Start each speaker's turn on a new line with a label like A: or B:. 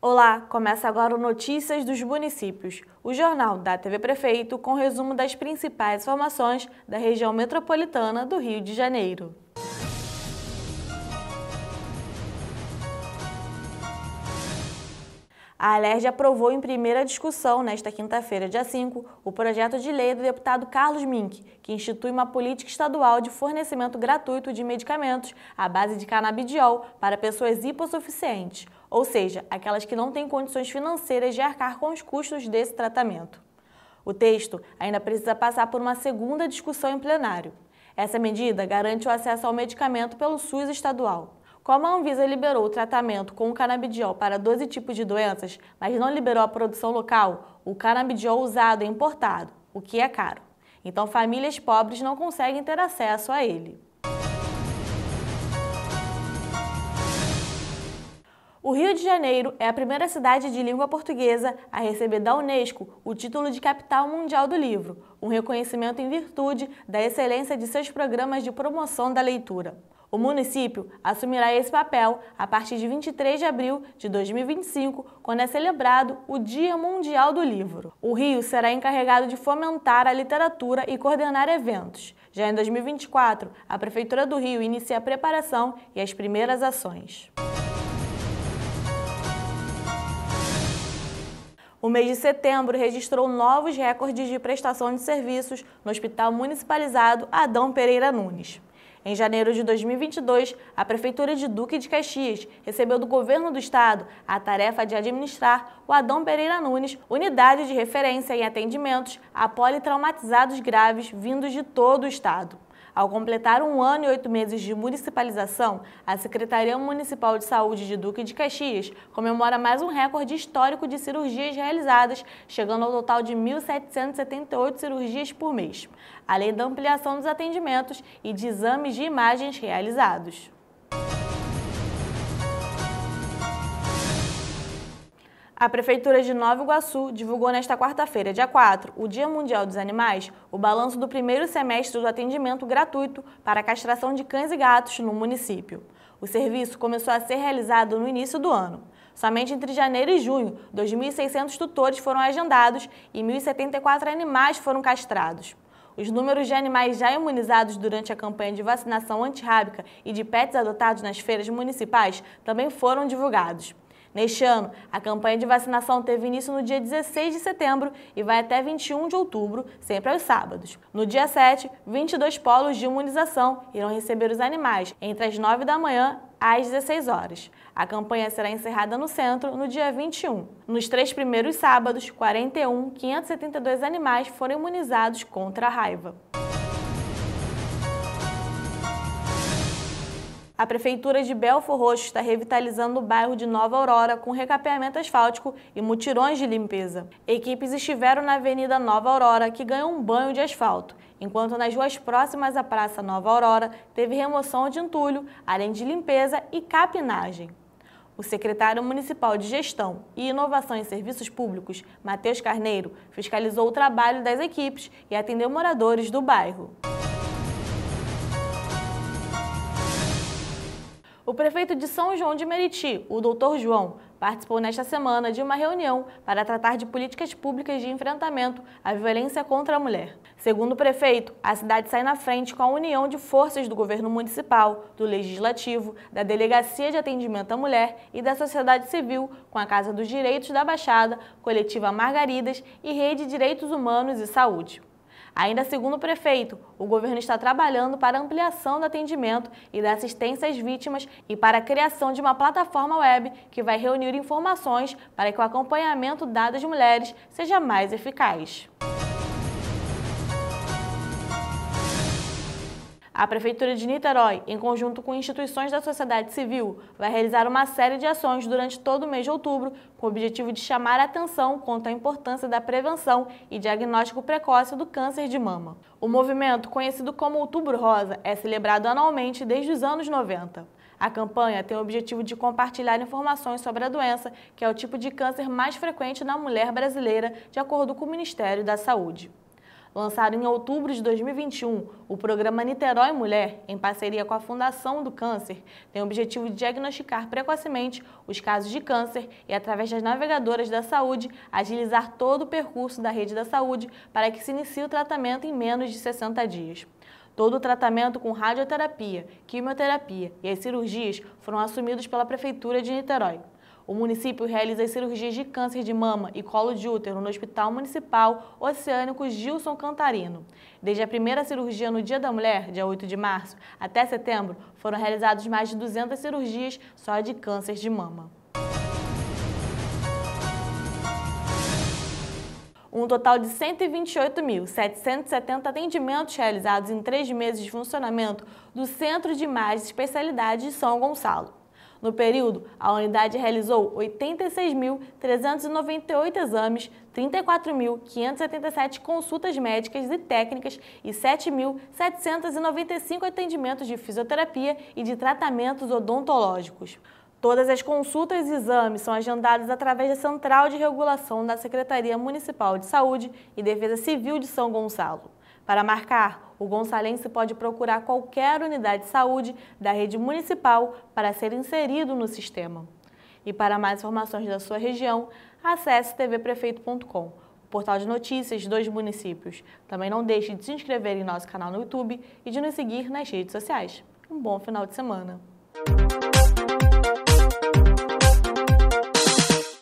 A: Olá, começa agora o Notícias dos Municípios, o jornal da TV Prefeito com resumo das principais informações da região metropolitana do Rio de Janeiro. A Alerj aprovou em primeira discussão, nesta quinta-feira, dia 5, o projeto de lei do deputado Carlos Mink, que institui uma política estadual de fornecimento gratuito de medicamentos à base de canabidiol para pessoas hipossuficientes ou seja, aquelas que não têm condições financeiras de arcar com os custos desse tratamento. O texto ainda precisa passar por uma segunda discussão em plenário. Essa medida garante o acesso ao medicamento pelo SUS estadual. Como a Anvisa liberou o tratamento com o canabidiol para 12 tipos de doenças, mas não liberou a produção local, o canabidiol usado é importado, o que é caro. Então famílias pobres não conseguem ter acesso a ele. O Rio de Janeiro é a primeira cidade de língua portuguesa a receber da Unesco o título de Capital Mundial do Livro, um reconhecimento em virtude da excelência de seus programas de promoção da leitura. O município assumirá esse papel a partir de 23 de abril de 2025, quando é celebrado o Dia Mundial do Livro. O Rio será encarregado de fomentar a literatura e coordenar eventos. Já em 2024, a Prefeitura do Rio inicia a preparação e as primeiras ações. O mês de setembro registrou novos recordes de prestação de serviços no Hospital Municipalizado Adão Pereira Nunes. Em janeiro de 2022, a Prefeitura de Duque de Caxias recebeu do Governo do Estado a tarefa de administrar o Adão Pereira Nunes, unidade de referência em atendimentos a politraumatizados graves vindos de todo o Estado. Ao completar um ano e oito meses de municipalização, a Secretaria Municipal de Saúde de Duque de Caxias comemora mais um recorde histórico de cirurgias realizadas, chegando ao total de 1.778 cirurgias por mês, além da ampliação dos atendimentos e de exames de imagens realizados. A Prefeitura de Nova Iguaçu divulgou nesta quarta-feira, dia 4, o Dia Mundial dos Animais, o balanço do primeiro semestre do atendimento gratuito para a castração de cães e gatos no município. O serviço começou a ser realizado no início do ano. Somente entre janeiro e junho, 2.600 tutores foram agendados e 1.074 animais foram castrados. Os números de animais já imunizados durante a campanha de vacinação antirrábica e de pets adotados nas feiras municipais também foram divulgados. Neste ano, a campanha de vacinação teve início no dia 16 de setembro e vai até 21 de outubro, sempre aos sábados. No dia 7, 22 polos de imunização irão receber os animais entre as 9 da manhã às 16 horas. A campanha será encerrada no centro no dia 21. Nos três primeiros sábados, 41.572 animais foram imunizados contra a raiva. A Prefeitura de Belfor Roxo está revitalizando o bairro de Nova Aurora com recapeamento asfáltico e mutirões de limpeza. Equipes estiveram na Avenida Nova Aurora, que ganhou um banho de asfalto, enquanto nas ruas próximas à Praça Nova Aurora teve remoção de entulho, além de limpeza e capinagem. O secretário municipal de Gestão e Inovação em Serviços Públicos, Matheus Carneiro, fiscalizou o trabalho das equipes e atendeu moradores do bairro. O prefeito de São João de Meriti, o Dr. João, participou nesta semana de uma reunião para tratar de políticas públicas de enfrentamento à violência contra a mulher. Segundo o prefeito, a cidade sai na frente com a união de forças do governo municipal, do legislativo, da Delegacia de Atendimento à Mulher e da sociedade civil, com a Casa dos Direitos da Baixada, Coletiva Margaridas e Rede Direitos Humanos e Saúde. Ainda segundo o prefeito, o governo está trabalhando para ampliação do atendimento e da assistência às vítimas e para a criação de uma plataforma web que vai reunir informações para que o acompanhamento dado às mulheres seja mais eficaz. A Prefeitura de Niterói, em conjunto com instituições da sociedade civil, vai realizar uma série de ações durante todo o mês de outubro, com o objetivo de chamar a atenção quanto à importância da prevenção e diagnóstico precoce do câncer de mama. O movimento, conhecido como Outubro Rosa, é celebrado anualmente desde os anos 90. A campanha tem o objetivo de compartilhar informações sobre a doença, que é o tipo de câncer mais frequente na mulher brasileira, de acordo com o Ministério da Saúde. Lançado em outubro de 2021, o programa Niterói Mulher, em parceria com a Fundação do Câncer, tem o objetivo de diagnosticar precocemente os casos de câncer e, através das navegadoras da saúde, agilizar todo o percurso da rede da saúde para que se inicie o tratamento em menos de 60 dias. Todo o tratamento com radioterapia, quimioterapia e as cirurgias foram assumidos pela Prefeitura de Niterói. O município realiza as cirurgias de câncer de mama e colo de útero no Hospital Municipal Oceânico Gilson Cantarino. Desde a primeira cirurgia no Dia da Mulher, dia 8 de março, até setembro, foram realizadas mais de 200 cirurgias só de câncer de mama. um total de 128.770 atendimentos realizados em três meses de funcionamento do Centro de Mais Especialidades de São Gonçalo. No período, a unidade realizou 86.398 exames, 34.577 consultas médicas e técnicas e 7.795 atendimentos de fisioterapia e de tratamentos odontológicos. Todas as consultas e exames são agendados através da Central de Regulação da Secretaria Municipal de Saúde e Defesa Civil de São Gonçalo. Para marcar, o gonçalense pode procurar qualquer unidade de saúde da rede municipal para ser inserido no sistema. E para mais informações da sua região, acesse tvprefeito.com, o portal de notícias dos municípios. Também não deixe de se inscrever em nosso canal no YouTube e de nos seguir nas redes sociais. Um bom final de semana!